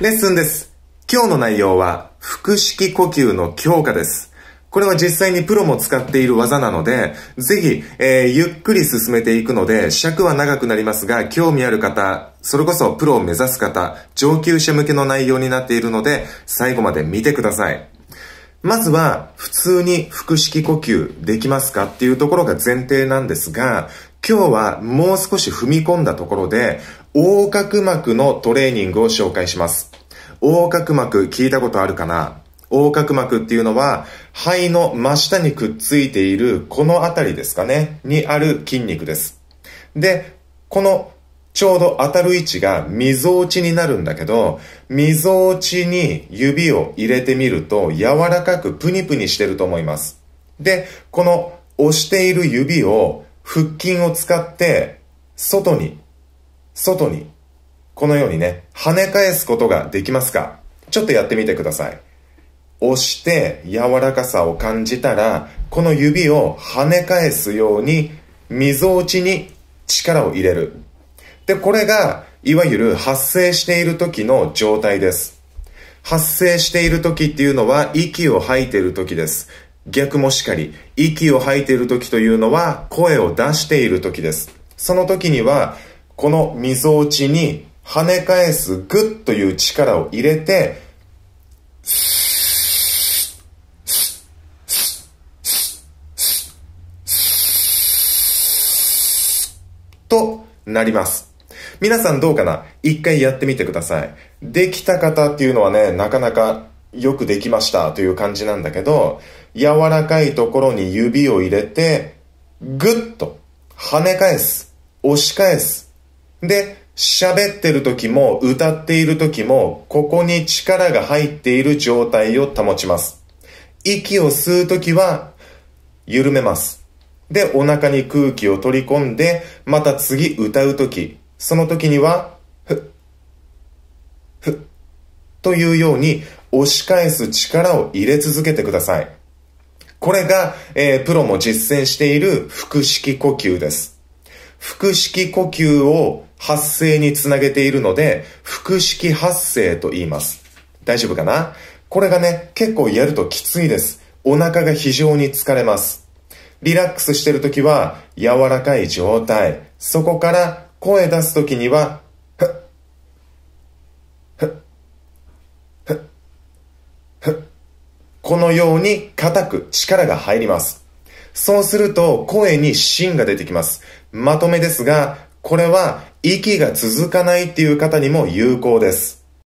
レッスンです。今日の内容は腹式呼吸の強化です。これは実際にプロも使っている技なので、ぜひ、えー、ゆっくり進めていくので、尺は長くなりますが、興味ある方、それこそプロを目指す方、上級者向けの内容になっているので、最後まで見てください。まずは普通に腹式呼吸できますかっていうところが前提なんですが、今日はもう少し踏み込んだところで、横隔膜のトレーニングを紹介します。横隔膜聞いたことあるかな横隔膜っていうのは肺の真下にくっついているこの辺りですかねにある筋肉です。で、このちょうど当たる位置がみぞおちになるんだけど、みぞおちに指を入れてみると柔らかくプニプニしてると思います。で、この押している指を腹筋を使って外に、外に、このようにね、跳ね返すことができますかちょっとやってみてください。押して柔らかさを感じたら、この指を跳ね返すように、みぞおちに力を入れる。で、これが、いわゆる発生している時の状態です。発生している時っていうのは、息を吐いている時です。逆もしかり、息を吐いている時というのは、声を出している時です。その時には、このみぞおちに跳ね返すグッという力を入れて、となります。皆さんどうかな一回やってみてください。できた方っていうのはね、なかなかよくできましたという感じなんだけど、柔らかいところに指を入れて、ぐっと跳ね返す。押し返す。で、喋ってる時も歌っている時も、ここに力が入っている状態を保ちます。息を吸う時は、緩めます。で、お腹に空気を取り込んで、また次歌う時、その時には、ふ、ふ、というように押し返す力を入れ続けてください。これが、えー、プロも実践している腹式呼吸です。腹式呼吸を発声につなげているので、腹式発声と言います。大丈夫かなこれがね、結構やるときついです。お腹が非常に疲れます。リラックスしてるときは、柔らかい状態。そこから声出すときには、このように硬く力が入ります。そうすると声に芯が出てきます。まとめですが、これは息が続かないっていう方にも有効です。